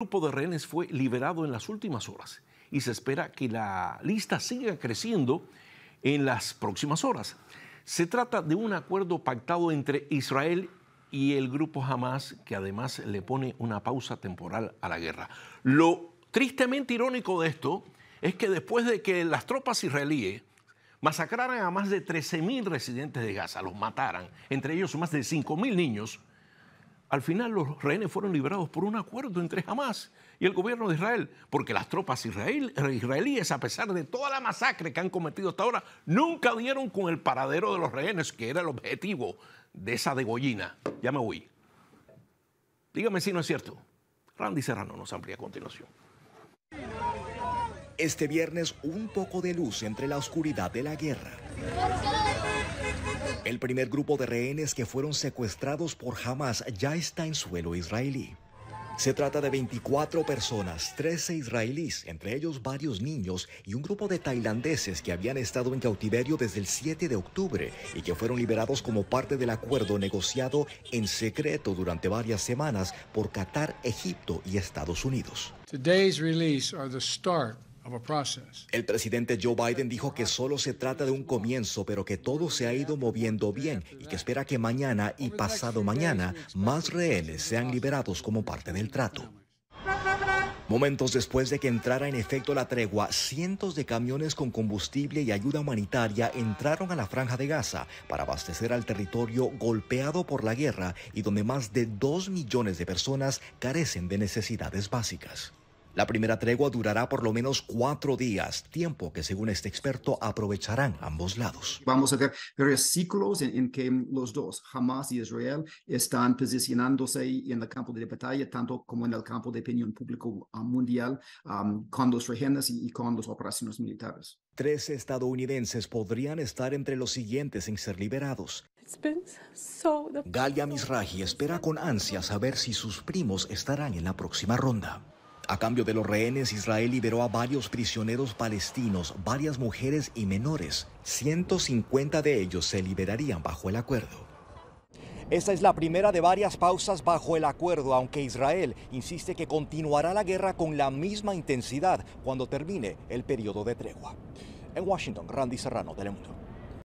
grupo de rehenes fue liberado en las últimas horas y se espera que la lista siga creciendo en las próximas horas. Se trata de un acuerdo pactado entre Israel y el grupo Hamas que además le pone una pausa temporal a la guerra. Lo tristemente irónico de esto es que después de que las tropas israelíes masacraran a más de 13.000 residentes de Gaza, los mataran, entre ellos más de 5.000 niños, al final los rehenes fueron liberados por un acuerdo entre Hamas y el gobierno de Israel, porque las tropas eh, israelíes, a pesar de toda la masacre que han cometido hasta ahora, nunca dieron con el paradero de los rehenes, que era el objetivo de esa degollina. Ya me voy. Dígame si no es cierto. Randy Serrano nos amplía a continuación este viernes un poco de luz entre la oscuridad de la guerra. El primer grupo de rehenes que fueron secuestrados por Hamas ya está en suelo israelí. Se trata de 24 personas, 13 israelíes, entre ellos varios niños y un grupo de tailandeses que habían estado en cautiverio desde el 7 de octubre y que fueron liberados como parte del acuerdo negociado en secreto durante varias semanas por Qatar, Egipto y Estados Unidos. release are the el presidente Joe Biden dijo que solo se trata de un comienzo, pero que todo se ha ido moviendo bien y que espera que mañana y pasado mañana más rehenes sean liberados como parte del trato. Momentos después de que entrara en efecto la tregua, cientos de camiones con combustible y ayuda humanitaria entraron a la franja de Gaza para abastecer al territorio golpeado por la guerra y donde más de dos millones de personas carecen de necesidades básicas. La primera tregua durará por lo menos cuatro días, tiempo que según este experto aprovecharán ambos lados. Vamos a ver varios ciclos en, que los dos, Hamas y Israel, están posicionándose en el campo de batalla, tanto como en el campo de opinión pública ah, mundial, con los rehenes y, con las operaciones militares. Tres estadounidenses podrían estar entre los siguientes en ser liberados. Galia Misraji espera con ansia saber si sus primos estarán en la próxima ronda. A cambio de los rehenes, Israel liberó a varios prisioneros palestinos, varias mujeres y menores. 150 de ellos se liberarían bajo el acuerdo. Esta es la primera de varias pausas bajo el acuerdo, aunque Israel insiste que continuará la guerra con la misma intensidad cuando termine el periodo de tregua. En Washington, Randy Serrano, Telemundo.